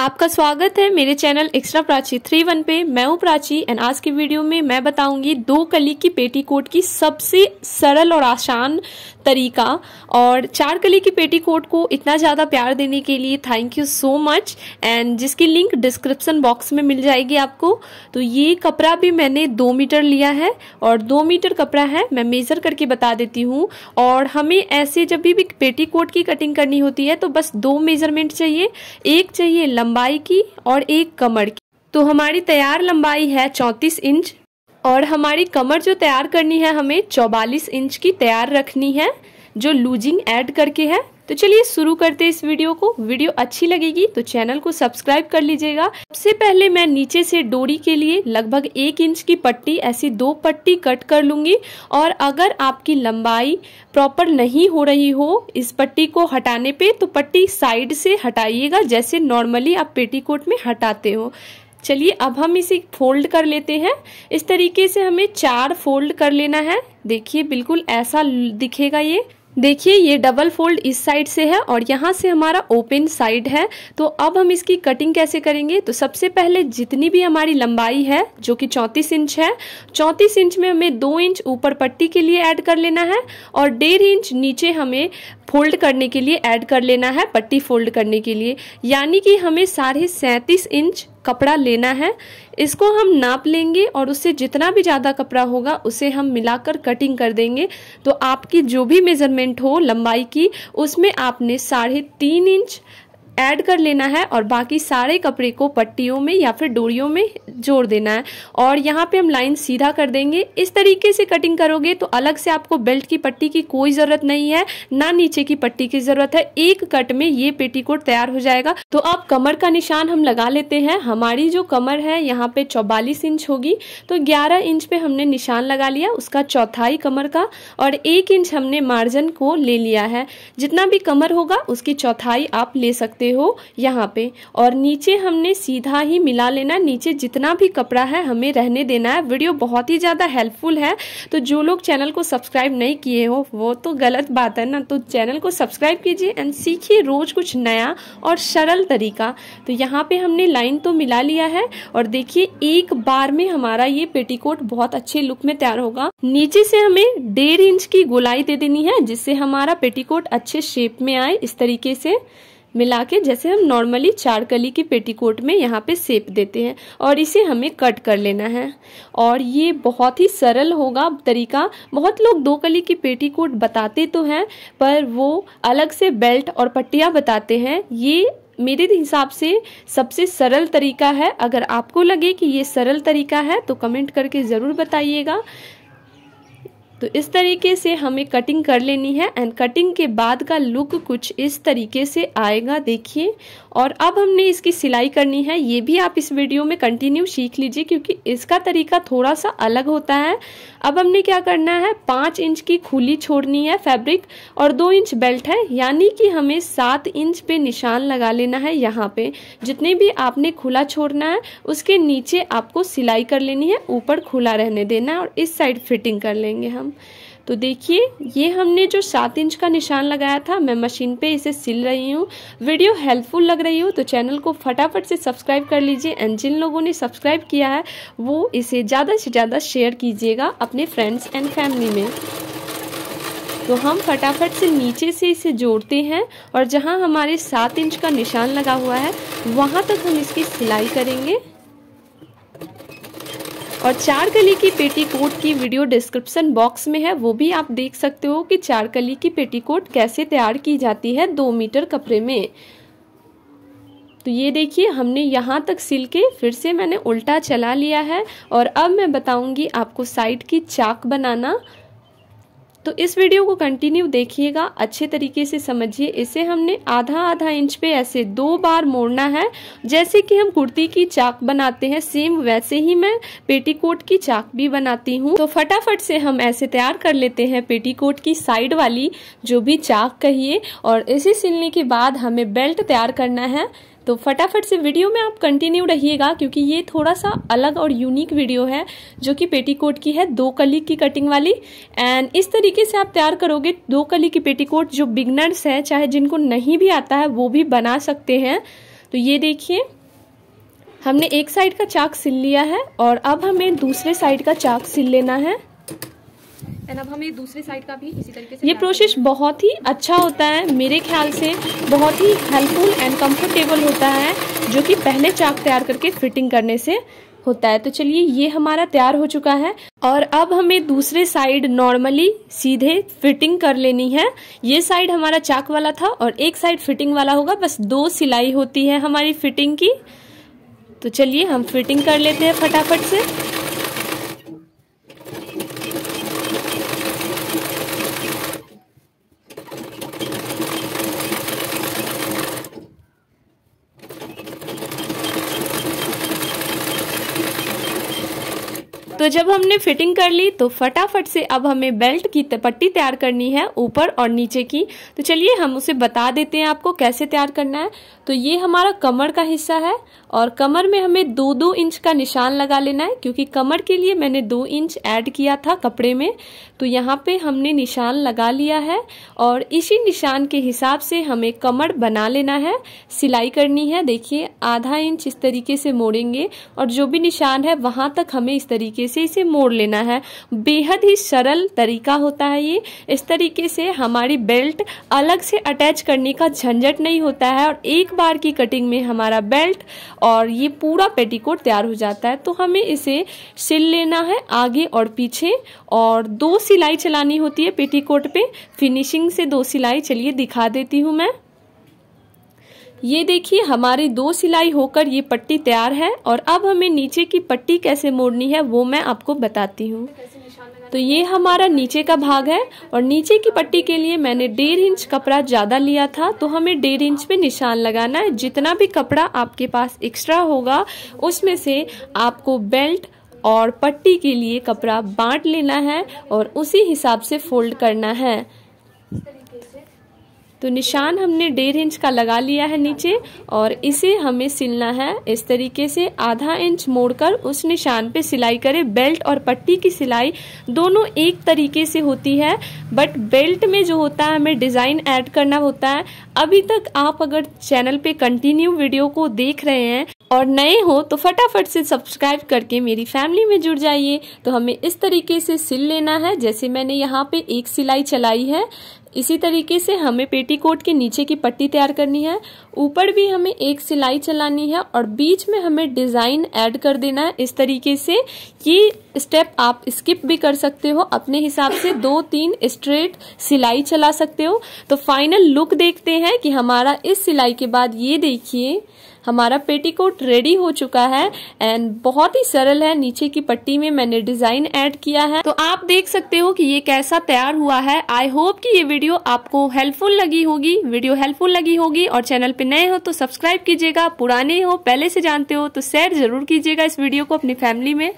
आपका स्वागत है मेरे channel extra Prachi three one पे मैं हूँ प्राची एंड आज की वीडियो में मैं बताऊंगी दो कली की पेटीकोट की सबसे सरल और आसान तरीका और चार कली की पेटीकोट को इतना ज़्यादा प्यार देने के लिए thank you so much and जिसकी लिंक डिस्क्रिप्सन बॉक्स में मिल जाएगी आपको तो ये कपड़ा भी मैंने दो मीटर लिया है और दो मीटर कपड़ा है मैं मेज़र करके बता देती हूँ और हमें ऐसे जब भी पेटी की कटिंग करनी होती है तो बस दो मेजरमेंट चाहिए एक चाहिए लंबा लंबाई की और एक कमर की तो हमारी तैयार लंबाई है चौंतीस इंच और हमारी कमर जो तैयार करनी है हमें चौवालीस इंच की तैयार रखनी है जो लूजिंग ऐड करके है तो चलिए शुरू करते हैं इस वीडियो को वीडियो अच्छी लगेगी तो चैनल को सब्सक्राइब कर लीजिएगा सबसे पहले मैं नीचे से डोरी के लिए लगभग एक इंच की पट्टी ऐसी दो पट्टी कट कर लूंगी और अगर आपकी लंबाई प्रॉपर नहीं हो रही हो इस पट्टी को हटाने पे तो पट्टी साइड से हटाइएगा जैसे नॉर्मली आप पेटीकोट में हटाते हो चलिए अब हम इसे फोल्ड कर लेते हैं इस तरीके से हमें चार फोल्ड कर लेना है देखिए बिल्कुल ऐसा दिखेगा ये देखिए ये डबल फोल्ड इस साइड से है और यहाँ से हमारा ओपन साइड है तो अब हम इसकी कटिंग कैसे करेंगे तो सबसे पहले जितनी भी हमारी लंबाई है जो कि चौंतीस इंच है चौंतीस इंच में हमें दो इंच ऊपर पट्टी के लिए ऐड कर लेना है और डेढ़ इंच नीचे हमें फोल्ड करने के लिए ऐड कर लेना है पट्टी फोल्ड करने के लिए यानी कि हमें साढ़े सैंतीस इंच कपड़ा लेना है इसको हम नाप लेंगे और उससे जितना भी ज़्यादा कपड़ा होगा उसे हम मिलाकर कटिंग कर देंगे तो आपकी जो भी मेज़रमेंट हो लंबाई की उसमें आपने साढ़े तीन इंच ऐड कर लेना है और बाकी सारे कपड़े को पट्टियों में या फिर डोरियों में जोड़ देना है और यहाँ पे हम लाइन सीधा कर देंगे इस तरीके से कटिंग करोगे तो अलग से आपको बेल्ट की पट्टी की कोई ज़रूरत नहीं है ना नीचे की पट्टी की ज़रूरत है एक कट में ये पेटीकोट तैयार हो जाएगा तो आप कमर का निशान हम लगा लेते हैं हमारी जो कमर है यहाँ पे चौबालीस इंच होगी तो ग्यारह इंच पे हमने निशान लगा लिया उसका चौथाई कमर का और एक इंच हमने मार्जिन को ले लिया है जितना भी कमर होगा उसकी चौथाई आप ले सकते सकते हो यहाँ पे और नीचे हमने सीधा ही मिला लेना नीचे जितना भी कपड़ा है हमें रहने देना है वीडियो बहुत ही ज़्यादा हेल्पफुल है तो जो लोग चैनल को सब्सक्राइब नहीं किए हो वो तो गलत बात है ना तो चैनल को सब्सक्राइब कीजिए एंड सीखिए रोज़ कुछ नया और सरल तरीका तो यहाँ पे हमने लाइन तो मिला लिया है और देखिए एक बार में हमारा ये पेटीकोट बहुत अच्छे लुक में तैयार होगा नीचे से हमें डेढ़ इंच की गोलाई दे देनी है जिससे हमारा पेटीकोट अच्छे शेप में आए इस तरीके से मिला के जैसे हम नॉर्मली चार कली के पेटीकोट में यहाँ पे सेप देते हैं और इसे हमें कट कर लेना है और ये बहुत ही सरल होगा तरीका बहुत लोग दो कली की पेटीकोट बताते तो हैं पर वो अलग से बेल्ट और पट्टियाँ बताते हैं ये मेरे हिसाब से सबसे सरल तरीका है अगर आपको लगे कि ये सरल तरीका है तो कमेंट करके ज़रूर बताइएगा तो इस तरीके से हमें कटिंग कर लेनी है एंड कटिंग के बाद का लुक कुछ इस तरीके से आएगा देखिए और अब हमने इसकी सिलाई करनी है ये भी आप इस वीडियो में कंटिन्यू सीख लीजिए क्योंकि इसका तरीका थोड़ा सा अलग होता है अब हमने क्या करना है पाँच इंच की खुली छोड़नी है फैब्रिक और दो इंच बेल्ट है यानी कि हमें सात इंच पे निशान लगा लेना है यहाँ पे जितने भी आपने खुला छोड़ना है उसके नीचे आपको सिलाई कर लेनी है ऊपर खुला रहने देना है और इस साइड फिटिंग कर लेंगे हम तो देखिए ये हमने जो सात इंच का निशान लगाया था मैं मशीन पे इसे सिल रही हूँ वीडियो हेल्पफुल लग रही हो तो चैनल को फटाफट से सब्सक्राइब कर लीजिए एंड जिन लोगों ने सब्सक्राइब किया है वो इसे ज़्यादा से ज़्यादा शेयर कीजिएगा अपने फ्रेंड्स एंड फैमिली में तो हम फटाफट से नीचे से इसे जोड़ते हैं और जहाँ हमारे सात इंच का निशान लगा हुआ है वहाँ तक हम इसकी सिलाई करेंगे और चार कली की पेटीकोट की वीडियो डिस्क्रिप्शन बॉक्स में है वो भी आप देख सकते हो कि चार कली की पेटीकोट कैसे तैयार की जाती है दो मीटर कपड़े में तो ये देखिए हमने यहाँ तक सिल के फिर से मैंने उल्टा चला लिया है और अब मैं बताऊंगी आपको साइड की चाक बनाना तो इस वीडियो को कंटिन्यू देखिएगा अच्छे तरीके से समझिए इसे हमने आधा आधा इंच पे ऐसे दो बार मोड़ना है जैसे कि हम कुर्ती की चाक बनाते हैं सेम वैसे ही मैं पेटीकोट की चाक भी बनाती हूँ तो फटाफट से हम ऐसे तैयार कर लेते हैं पेटीकोट की साइड वाली जो भी चाक कहिए और इसे सिलने के बाद हमें बेल्ट तैयार करना है तो फटाफट से वीडियो में आप कंटिन्यू रहिएगा क्योंकि ये थोड़ा सा अलग और यूनिक वीडियो है जो कि पेटीकोट की है दो कली की कटिंग वाली एंड इस तरीके से आप तैयार करोगे दो कली की पेटीकोट जो बिगनर्स है चाहे जिनको नहीं भी आता है वो भी बना सकते हैं तो ये देखिए हमने एक साइड का चाक सिल लिया है और अब हमें दूसरे साइड का चाक सिल लेना है एंड अब हमें दूसरी साइड का भी इसी तरीके से ये प्रोसेस बहुत ही अच्छा होता है मेरे ख्याल से बहुत ही हेल्पफुल एंड कंफर्टेबल होता है जो कि पहले चाक तैयार करके फिटिंग करने से होता है तो चलिए ये हमारा तैयार हो चुका है और अब हमें दूसरे साइड नॉर्मली सीधे फिटिंग कर लेनी है ये साइड हमारा चाक वाला था और एक साइड फिटिंग वाला होगा बस दो सिलाई होती है हमारी फिटिंग की तो चलिए हम फिटिंग कर लेते हैं फटाफट से तो जब हमने फिटिंग कर ली तो फटाफट से अब हमें बेल्ट की पट्टी तैयार करनी है ऊपर और नीचे की तो चलिए हम उसे बता देते हैं आपको कैसे तैयार करना है तो ये हमारा कमर का हिस्सा है और कमर में हमें दो दो इंच का निशान लगा लेना है क्योंकि कमर के लिए मैंने दो इंच ऐड किया था कपड़े में तो यहाँ पे हमने निशान लगा लिया है और इसी निशान के हिसाब से हमें कमर बना लेना है सिलाई करनी है देखिए आधा इंच इस तरीके से मोड़ेंगे और जो भी निशान है वहां तक हमें इस तरीके से इसे मोड़ लेना है बेहद ही सरल तरीका होता है ये इस तरीके से हमारी बेल्ट अलग से अटैच करने का झंझट नहीं होता है और एक बार की कटिंग में हमारा बेल्ट और ये पूरा पेटीकोट तैयार हो जाता है तो हमें इसे सिल लेना है आगे और पीछे और दो सिलाई चलानी होती है पेटीकोट पे फिनिशिंग से दो सिलाई चलिए दिखा देती हूँ मैं ये देखिए हमारी दो सिलाई होकर ये पट्टी तैयार है और अब हमें नीचे की पट्टी कैसे मोड़नी है वो मैं आपको बताती हूँ तो ये हमारा नीचे का भाग है और नीचे की पट्टी के लिए मैंने डेढ़ इंच कपड़ा ज़्यादा लिया था तो हमें डेढ़ इंच पे निशान लगाना है जितना भी कपड़ा आपके पास एक्स्ट्रा होगा उसमें से आपको बेल्ट और पट्टी के लिए कपड़ा बांट लेना है और उसी हिसाब से फोल्ड करना है तो निशान हमने डेढ़ इंच का लगा लिया है नीचे और इसे हमें सिलना है इस तरीके से आधा इंच मोड़कर उस निशान पे सिलाई करें बेल्ट और पट्टी की सिलाई दोनों एक तरीके से होती है बट बेल्ट में जो होता है हमें डिज़ाइन ऐड करना होता है अभी तक आप अगर चैनल पे कंटिन्यू वीडियो को देख रहे हैं और नए हो तो फटाफट से सब्सक्राइब करके मेरी फैमिली में जुड़ जाइए तो हमें इस तरीके से सिल लेना है जैसे मैंने यहाँ पे एक सिलाई चलाई है इसी तरीके से हमें पेटीकोट के नीचे की पट्टी तैयार करनी है ऊपर भी हमें एक सिलाई चलानी है और बीच में हमें डिज़ाइन ऐड कर देना है इस तरीके से ये स्टेप आप स्किप भी कर सकते हो अपने हिसाब से दो तीन स्ट्रेट सिलाई चला सकते हो तो फाइनल लुक देखते हैं कि हमारा इस सिलाई के बाद ये देखिए हमारा पेटीकोट रेडी हो चुका है एंड बहुत ही सरल है नीचे की पट्टी में मैंने डिजाइन ऐड किया है तो आप देख सकते हो कि ये कैसा तैयार हुआ है आई होप कि ये वीडियो आपको हेल्पफुल लगी होगी वीडियो हेल्पफुल लगी होगी और चैनल पे नए हो तो सब्सक्राइब कीजिएगा पुराने हो पहले से जानते हो तो शेयर जरूर कीजिएगा इस वीडियो को अपनी फैमिली में